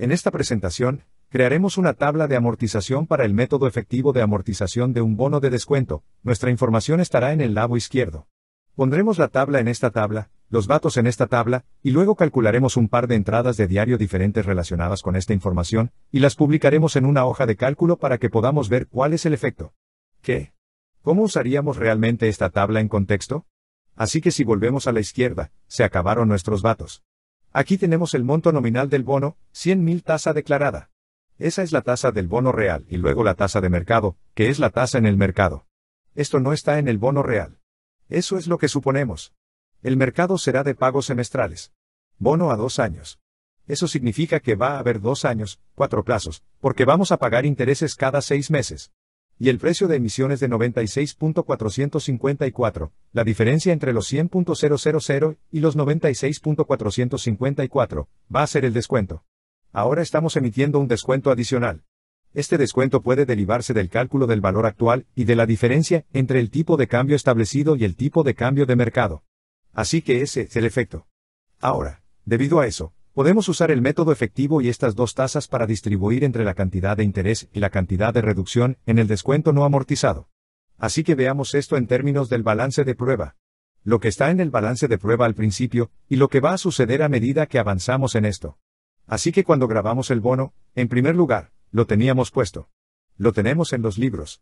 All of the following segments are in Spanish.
En esta presentación, crearemos una tabla de amortización para el método efectivo de amortización de un bono de descuento. Nuestra información estará en el lado izquierdo. Pondremos la tabla en esta tabla, los datos en esta tabla, y luego calcularemos un par de entradas de diario diferentes relacionadas con esta información, y las publicaremos en una hoja de cálculo para que podamos ver cuál es el efecto. ¿Qué? ¿Cómo usaríamos realmente esta tabla en contexto? Así que si volvemos a la izquierda, se acabaron nuestros datos. Aquí tenemos el monto nominal del bono, 100.000 tasa declarada. Esa es la tasa del bono real y luego la tasa de mercado, que es la tasa en el mercado. Esto no está en el bono real. Eso es lo que suponemos. El mercado será de pagos semestrales. Bono a dos años. Eso significa que va a haber dos años, cuatro plazos, porque vamos a pagar intereses cada seis meses y el precio de emisión es de 96.454, la diferencia entre los 100.000 y los 96.454, va a ser el descuento. Ahora estamos emitiendo un descuento adicional. Este descuento puede derivarse del cálculo del valor actual y de la diferencia entre el tipo de cambio establecido y el tipo de cambio de mercado. Así que ese es el efecto. Ahora, debido a eso, Podemos usar el método efectivo y estas dos tasas para distribuir entre la cantidad de interés y la cantidad de reducción en el descuento no amortizado. Así que veamos esto en términos del balance de prueba. Lo que está en el balance de prueba al principio, y lo que va a suceder a medida que avanzamos en esto. Así que cuando grabamos el bono, en primer lugar, lo teníamos puesto. Lo tenemos en los libros.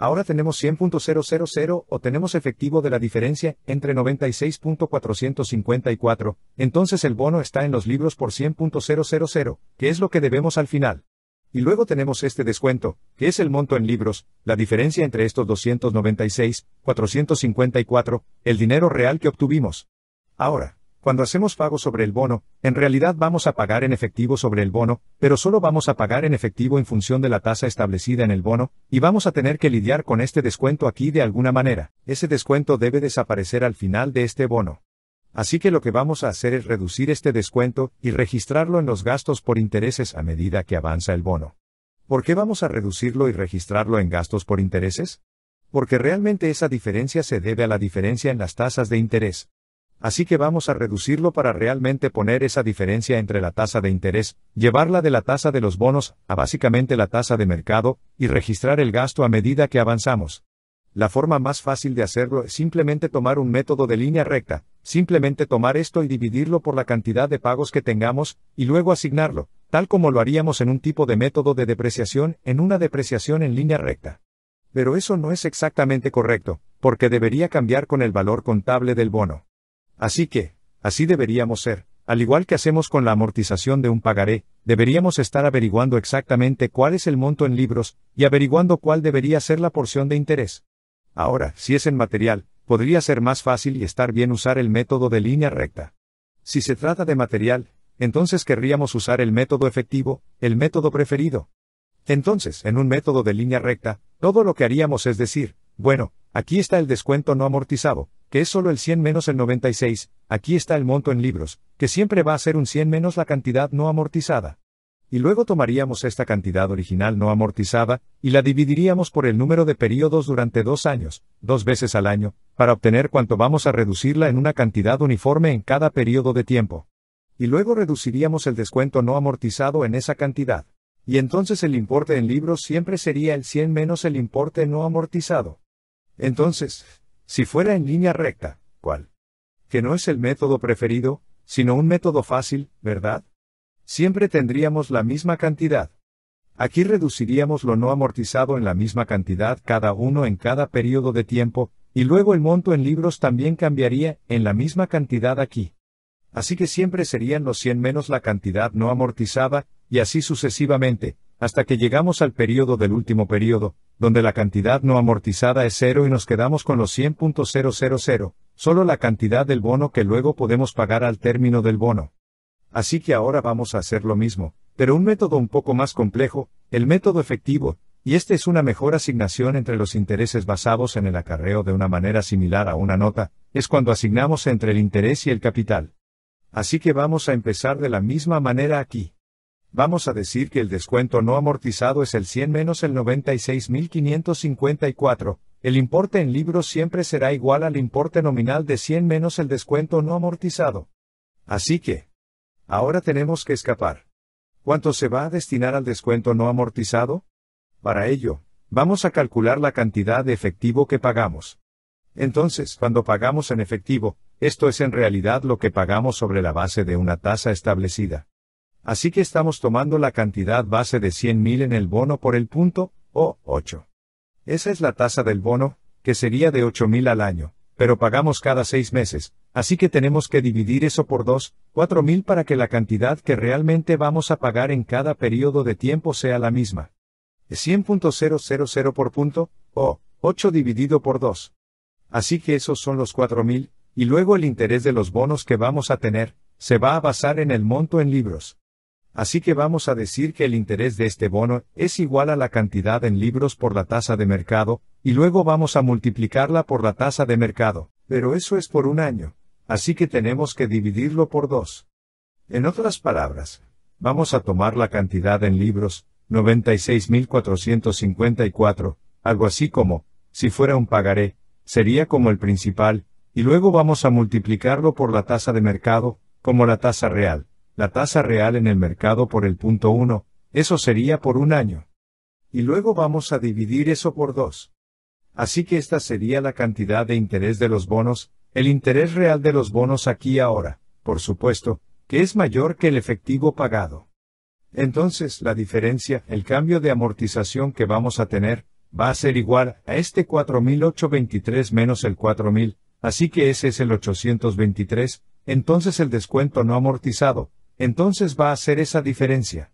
Ahora tenemos 100.000 o tenemos efectivo de la diferencia entre 96.454, entonces el bono está en los libros por 100.000, que es lo que debemos al final. Y luego tenemos este descuento, que es el monto en libros, la diferencia entre estos 296.454, el dinero real que obtuvimos. Ahora, cuando hacemos pago sobre el bono, en realidad vamos a pagar en efectivo sobre el bono, pero solo vamos a pagar en efectivo en función de la tasa establecida en el bono, y vamos a tener que lidiar con este descuento aquí de alguna manera. Ese descuento debe desaparecer al final de este bono. Así que lo que vamos a hacer es reducir este descuento y registrarlo en los gastos por intereses a medida que avanza el bono. ¿Por qué vamos a reducirlo y registrarlo en gastos por intereses? Porque realmente esa diferencia se debe a la diferencia en las tasas de interés. Así que vamos a reducirlo para realmente poner esa diferencia entre la tasa de interés, llevarla de la tasa de los bonos a básicamente la tasa de mercado, y registrar el gasto a medida que avanzamos. La forma más fácil de hacerlo es simplemente tomar un método de línea recta, simplemente tomar esto y dividirlo por la cantidad de pagos que tengamos, y luego asignarlo, tal como lo haríamos en un tipo de método de depreciación, en una depreciación en línea recta. Pero eso no es exactamente correcto, porque debería cambiar con el valor contable del bono. Así que, así deberíamos ser, al igual que hacemos con la amortización de un pagaré, deberíamos estar averiguando exactamente cuál es el monto en libros, y averiguando cuál debería ser la porción de interés. Ahora, si es en material, podría ser más fácil y estar bien usar el método de línea recta. Si se trata de material, entonces querríamos usar el método efectivo, el método preferido. Entonces, en un método de línea recta, todo lo que haríamos es decir, bueno, aquí está el descuento no amortizado, que es solo el 100 menos el 96, aquí está el monto en libros, que siempre va a ser un 100 menos la cantidad no amortizada. Y luego tomaríamos esta cantidad original no amortizada, y la dividiríamos por el número de periodos durante dos años, dos veces al año, para obtener cuánto vamos a reducirla en una cantidad uniforme en cada periodo de tiempo. Y luego reduciríamos el descuento no amortizado en esa cantidad. Y entonces el importe en libros siempre sería el 100 menos el importe no amortizado. Entonces, si fuera en línea recta, ¿cuál? Que no es el método preferido, sino un método fácil, ¿verdad? Siempre tendríamos la misma cantidad. Aquí reduciríamos lo no amortizado en la misma cantidad cada uno en cada periodo de tiempo, y luego el monto en libros también cambiaría en la misma cantidad aquí. Así que siempre serían los 100 menos la cantidad no amortizada, y así sucesivamente, hasta que llegamos al periodo del último periodo, donde la cantidad no amortizada es cero y nos quedamos con los 100.000, solo la cantidad del bono que luego podemos pagar al término del bono. Así que ahora vamos a hacer lo mismo, pero un método un poco más complejo, el método efectivo, y este es una mejor asignación entre los intereses basados en el acarreo de una manera similar a una nota, es cuando asignamos entre el interés y el capital. Así que vamos a empezar de la misma manera aquí. Vamos a decir que el descuento no amortizado es el 100 menos el 96.554. El importe en libros siempre será igual al importe nominal de 100 menos el descuento no amortizado. Así que, ahora tenemos que escapar. ¿Cuánto se va a destinar al descuento no amortizado? Para ello, vamos a calcular la cantidad de efectivo que pagamos. Entonces, cuando pagamos en efectivo, esto es en realidad lo que pagamos sobre la base de una tasa establecida. Así que estamos tomando la cantidad base de 100.000 en el bono por el punto, o 8. Esa es la tasa del bono, que sería de 8.000 al año, pero pagamos cada seis meses, así que tenemos que dividir eso por 2, 4.000 para que la cantidad que realmente vamos a pagar en cada periodo de tiempo sea la misma. 100.000 por punto, o 8 dividido por 2. Así que esos son los 4.000, y luego el interés de los bonos que vamos a tener, se va a basar en el monto en libros. Así que vamos a decir que el interés de este bono es igual a la cantidad en libros por la tasa de mercado, y luego vamos a multiplicarla por la tasa de mercado. Pero eso es por un año, así que tenemos que dividirlo por dos. En otras palabras, vamos a tomar la cantidad en libros, 96.454, algo así como, si fuera un pagaré, sería como el principal, y luego vamos a multiplicarlo por la tasa de mercado, como la tasa real la tasa real en el mercado por el punto 1, eso sería por un año. Y luego vamos a dividir eso por 2. Así que esta sería la cantidad de interés de los bonos, el interés real de los bonos aquí ahora, por supuesto, que es mayor que el efectivo pagado. Entonces, la diferencia, el cambio de amortización que vamos a tener, va a ser igual a este 4823 menos el 4000, así que ese es el 823, entonces el descuento no amortizado, entonces va a hacer esa diferencia.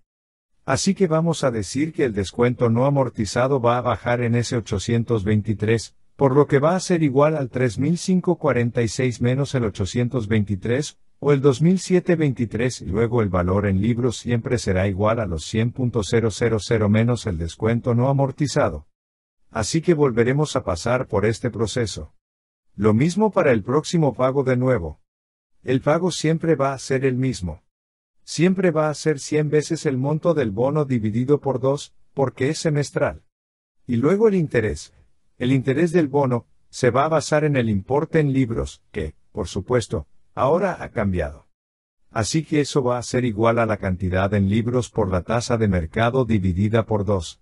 Así que vamos a decir que el descuento no amortizado va a bajar en ese 823, por lo que va a ser igual al 3546 menos el 823, o el 2723 y luego el valor en libros siempre será igual a los 100.000 menos el descuento no amortizado. Así que volveremos a pasar por este proceso. Lo mismo para el próximo pago de nuevo. El pago siempre va a ser el mismo siempre va a ser 100 veces el monto del bono dividido por 2, porque es semestral. Y luego el interés. El interés del bono, se va a basar en el importe en libros, que, por supuesto, ahora ha cambiado. Así que eso va a ser igual a la cantidad en libros por la tasa de mercado dividida por 2.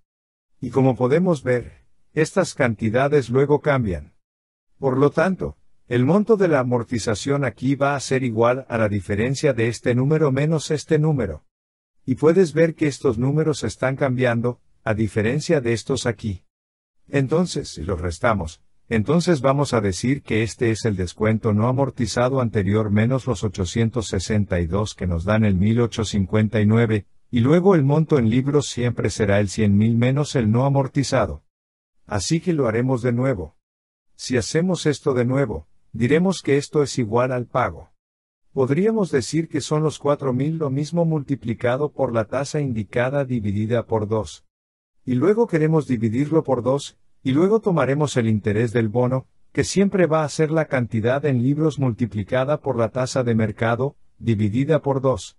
Y como podemos ver, estas cantidades luego cambian. Por lo tanto, el monto de la amortización aquí va a ser igual a la diferencia de este número menos este número. Y puedes ver que estos números están cambiando, a diferencia de estos aquí. Entonces, si los restamos, entonces vamos a decir que este es el descuento no amortizado anterior menos los 862 que nos dan el 1859, y luego el monto en libros siempre será el 100.000 menos el no amortizado. Así que lo haremos de nuevo. Si hacemos esto de nuevo, diremos que esto es igual al pago. Podríamos decir que son los 4.000 lo mismo multiplicado por la tasa indicada dividida por 2. Y luego queremos dividirlo por 2, y luego tomaremos el interés del bono, que siempre va a ser la cantidad en libros multiplicada por la tasa de mercado, dividida por 2.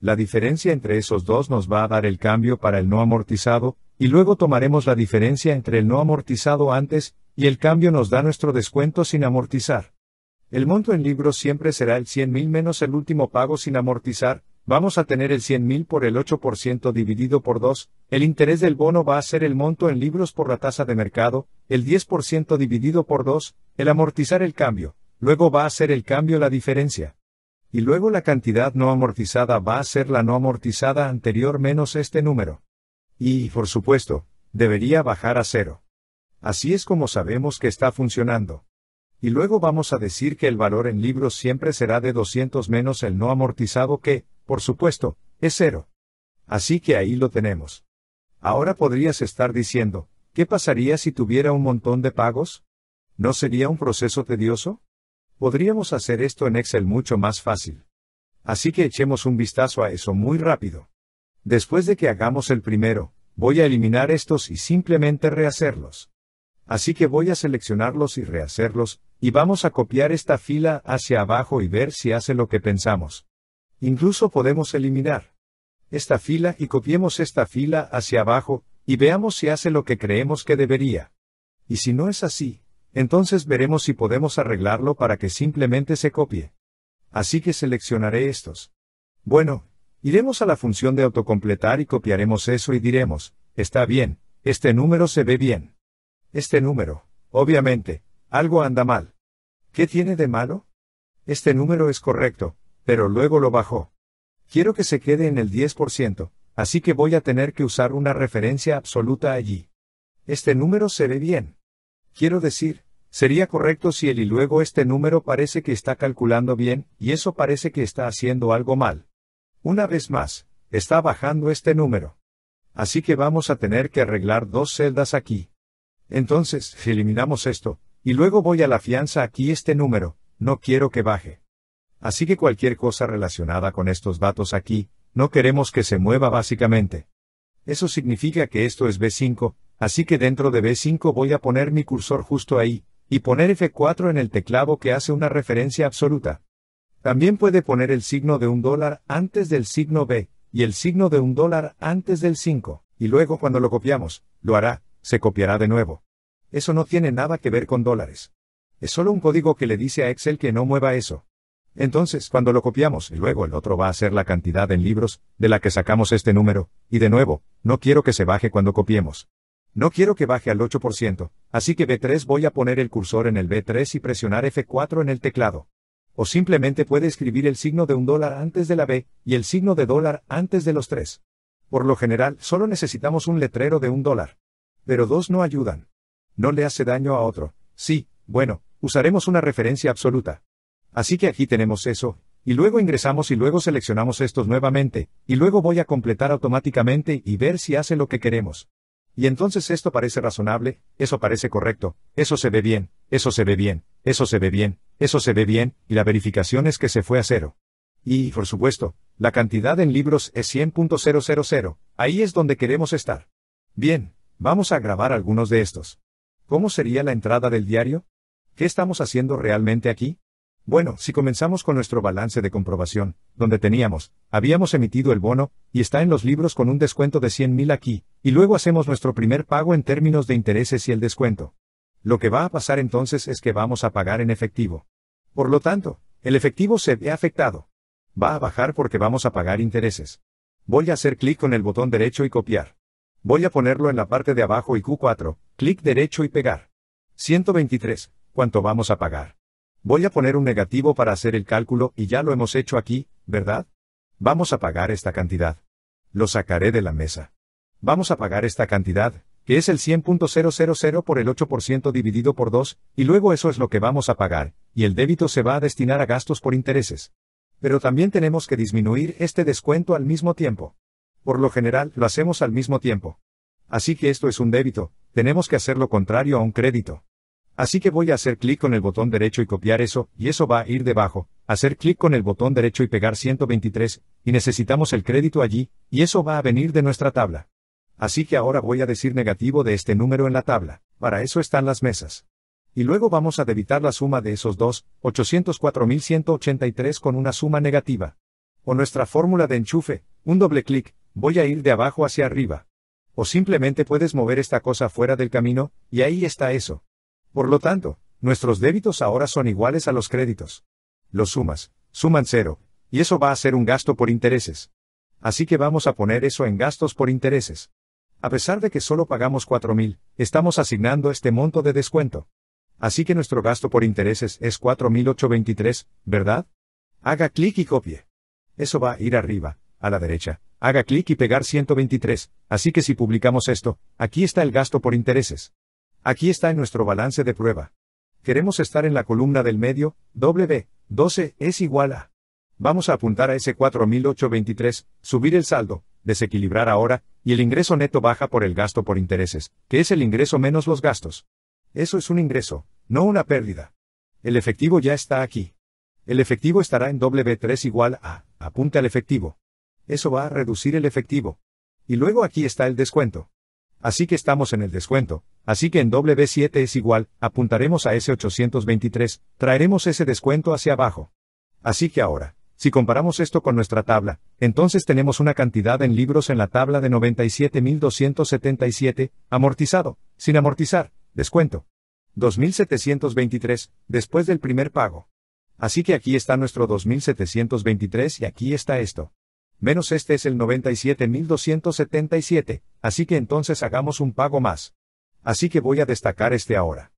La diferencia entre esos dos nos va a dar el cambio para el no amortizado, y luego tomaremos la diferencia entre el no amortizado antes, y el cambio nos da nuestro descuento sin amortizar. El monto en libros siempre será el 100.000 menos el último pago sin amortizar, vamos a tener el 100.000 por el 8% dividido por 2, el interés del bono va a ser el monto en libros por la tasa de mercado, el 10% dividido por 2, el amortizar el cambio, luego va a ser el cambio la diferencia. Y luego la cantidad no amortizada va a ser la no amortizada anterior menos este número. Y, por supuesto, debería bajar a cero. Así es como sabemos que está funcionando. Y luego vamos a decir que el valor en libros siempre será de 200 menos el no amortizado que, por supuesto, es cero. Así que ahí lo tenemos. Ahora podrías estar diciendo, ¿qué pasaría si tuviera un montón de pagos? ¿No sería un proceso tedioso? Podríamos hacer esto en Excel mucho más fácil. Así que echemos un vistazo a eso muy rápido. Después de que hagamos el primero, voy a eliminar estos y simplemente rehacerlos. Así que voy a seleccionarlos y rehacerlos, y vamos a copiar esta fila hacia abajo y ver si hace lo que pensamos. Incluso podemos eliminar esta fila y copiemos esta fila hacia abajo, y veamos si hace lo que creemos que debería. Y si no es así, entonces veremos si podemos arreglarlo para que simplemente se copie. Así que seleccionaré estos. Bueno, Iremos a la función de autocompletar y copiaremos eso y diremos, está bien, este número se ve bien. Este número, obviamente, algo anda mal. ¿Qué tiene de malo? Este número es correcto, pero luego lo bajó. Quiero que se quede en el 10%, así que voy a tener que usar una referencia absoluta allí. Este número se ve bien. Quiero decir, sería correcto si el y luego este número parece que está calculando bien, y eso parece que está haciendo algo mal. Una vez más, está bajando este número. Así que vamos a tener que arreglar dos celdas aquí. Entonces, si eliminamos esto, y luego voy a la fianza aquí este número, no quiero que baje. Así que cualquier cosa relacionada con estos datos aquí, no queremos que se mueva básicamente. Eso significa que esto es B5, así que dentro de B5 voy a poner mi cursor justo ahí, y poner F4 en el teclado que hace una referencia absoluta. También puede poner el signo de un dólar antes del signo B, y el signo de un dólar antes del 5, y luego cuando lo copiamos, lo hará, se copiará de nuevo. Eso no tiene nada que ver con dólares. Es solo un código que le dice a Excel que no mueva eso. Entonces, cuando lo copiamos, y luego el otro va a ser la cantidad en libros, de la que sacamos este número, y de nuevo, no quiero que se baje cuando copiemos. No quiero que baje al 8%, así que B3 voy a poner el cursor en el B3 y presionar F4 en el teclado. O simplemente puede escribir el signo de un dólar antes de la B y el signo de dólar antes de los tres. Por lo general, solo necesitamos un letrero de un dólar. Pero dos no ayudan. No le hace daño a otro. Sí, bueno, usaremos una referencia absoluta. Así que aquí tenemos eso, y luego ingresamos y luego seleccionamos estos nuevamente, y luego voy a completar automáticamente y ver si hace lo que queremos. Y entonces esto parece razonable, eso parece correcto, eso se ve bien, eso se ve bien, eso se ve bien, eso se ve bien, y la verificación es que se fue a cero. Y, por supuesto, la cantidad en libros es 100.000, ahí es donde queremos estar. Bien, vamos a grabar algunos de estos. ¿Cómo sería la entrada del diario? ¿Qué estamos haciendo realmente aquí? Bueno, si comenzamos con nuestro balance de comprobación, donde teníamos, habíamos emitido el bono, y está en los libros con un descuento de 100.000 aquí, y luego hacemos nuestro primer pago en términos de intereses y el descuento. Lo que va a pasar entonces es que vamos a pagar en efectivo. Por lo tanto, el efectivo se ve afectado. Va a bajar porque vamos a pagar intereses. Voy a hacer clic con el botón derecho y copiar. Voy a ponerlo en la parte de abajo y Q4, clic derecho y pegar. 123. ¿Cuánto vamos a pagar? Voy a poner un negativo para hacer el cálculo y ya lo hemos hecho aquí, ¿verdad? Vamos a pagar esta cantidad. Lo sacaré de la mesa. Vamos a pagar esta cantidad, que es el 100.000 por el 8% dividido por 2, y luego eso es lo que vamos a pagar, y el débito se va a destinar a gastos por intereses. Pero también tenemos que disminuir este descuento al mismo tiempo. Por lo general, lo hacemos al mismo tiempo. Así que esto es un débito, tenemos que hacer lo contrario a un crédito. Así que voy a hacer clic con el botón derecho y copiar eso, y eso va a ir debajo, hacer clic con el botón derecho y pegar 123, y necesitamos el crédito allí, y eso va a venir de nuestra tabla. Así que ahora voy a decir negativo de este número en la tabla, para eso están las mesas y luego vamos a debitar la suma de esos dos, 804.183 con una suma negativa. O nuestra fórmula de enchufe, un doble clic, voy a ir de abajo hacia arriba. O simplemente puedes mover esta cosa fuera del camino, y ahí está eso. Por lo tanto, nuestros débitos ahora son iguales a los créditos. Los sumas, suman cero, y eso va a ser un gasto por intereses. Así que vamos a poner eso en gastos por intereses. A pesar de que solo pagamos 4.000, estamos asignando este monto de descuento. Así que nuestro gasto por intereses es 4.823, ¿verdad? Haga clic y copie. Eso va a ir arriba, a la derecha. Haga clic y pegar 123, así que si publicamos esto, aquí está el gasto por intereses. Aquí está en nuestro balance de prueba. Queremos estar en la columna del medio, W, 12 es igual a. Vamos a apuntar a ese 4823, subir el saldo, desequilibrar ahora, y el ingreso neto baja por el gasto por intereses, que es el ingreso menos los gastos. Eso es un ingreso, no una pérdida. El efectivo ya está aquí. El efectivo estará en W3 igual a, apunte al efectivo. Eso va a reducir el efectivo. Y luego aquí está el descuento. Así que estamos en el descuento, así que en W7 es igual, apuntaremos a ese 823, traeremos ese descuento hacia abajo. Así que ahora, si comparamos esto con nuestra tabla, entonces tenemos una cantidad en libros en la tabla de 97.277, amortizado, sin amortizar, descuento. 2723, después del primer pago. Así que aquí está nuestro 2723 y aquí está esto. Menos este es el 97277, así que entonces hagamos un pago más. Así que voy a destacar este ahora.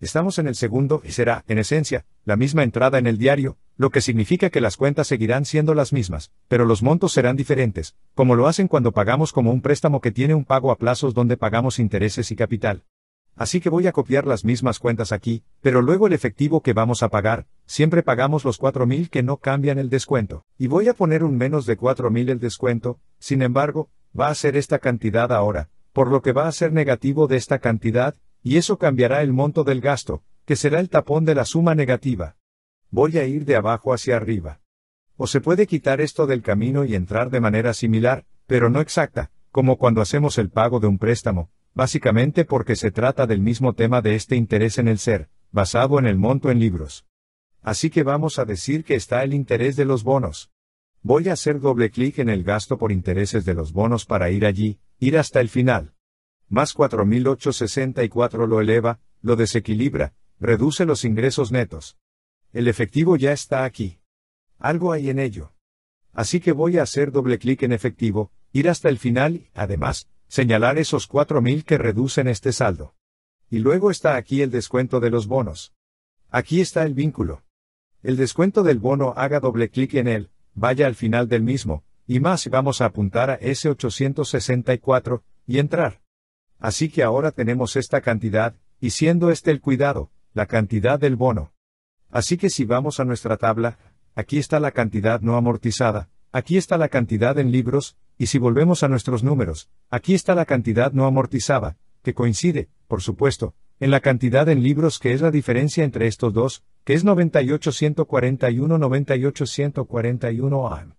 Estamos en el segundo y será, en esencia, la misma entrada en el diario, lo que significa que las cuentas seguirán siendo las mismas, pero los montos serán diferentes, como lo hacen cuando pagamos como un préstamo que tiene un pago a plazos donde pagamos intereses y capital. Así que voy a copiar las mismas cuentas aquí, pero luego el efectivo que vamos a pagar, siempre pagamos los 4.000 que no cambian el descuento. Y voy a poner un menos de 4.000 el descuento, sin embargo, va a ser esta cantidad ahora, por lo que va a ser negativo de esta cantidad, y eso cambiará el monto del gasto, que será el tapón de la suma negativa. Voy a ir de abajo hacia arriba. O se puede quitar esto del camino y entrar de manera similar, pero no exacta, como cuando hacemos el pago de un préstamo, básicamente porque se trata del mismo tema de este interés en el ser, basado en el monto en libros. Así que vamos a decir que está el interés de los bonos. Voy a hacer doble clic en el gasto por intereses de los bonos para ir allí, ir hasta el final. Más 4.864 lo eleva, lo desequilibra, reduce los ingresos netos. El efectivo ya está aquí. Algo hay en ello. Así que voy a hacer doble clic en efectivo, ir hasta el final y, además, señalar esos 4.000 que reducen este saldo. Y luego está aquí el descuento de los bonos. Aquí está el vínculo. El descuento del bono haga doble clic en él, vaya al final del mismo, y más vamos a apuntar a S864, y entrar. Así que ahora tenemos esta cantidad, y siendo este el cuidado, la cantidad del bono. Así que si vamos a nuestra tabla, aquí está la cantidad no amortizada, aquí está la cantidad en libros, y si volvemos a nuestros números, aquí está la cantidad no amortizada, que coincide, por supuesto, en la cantidad en libros que es la diferencia entre estos dos, que es 98 141 AM.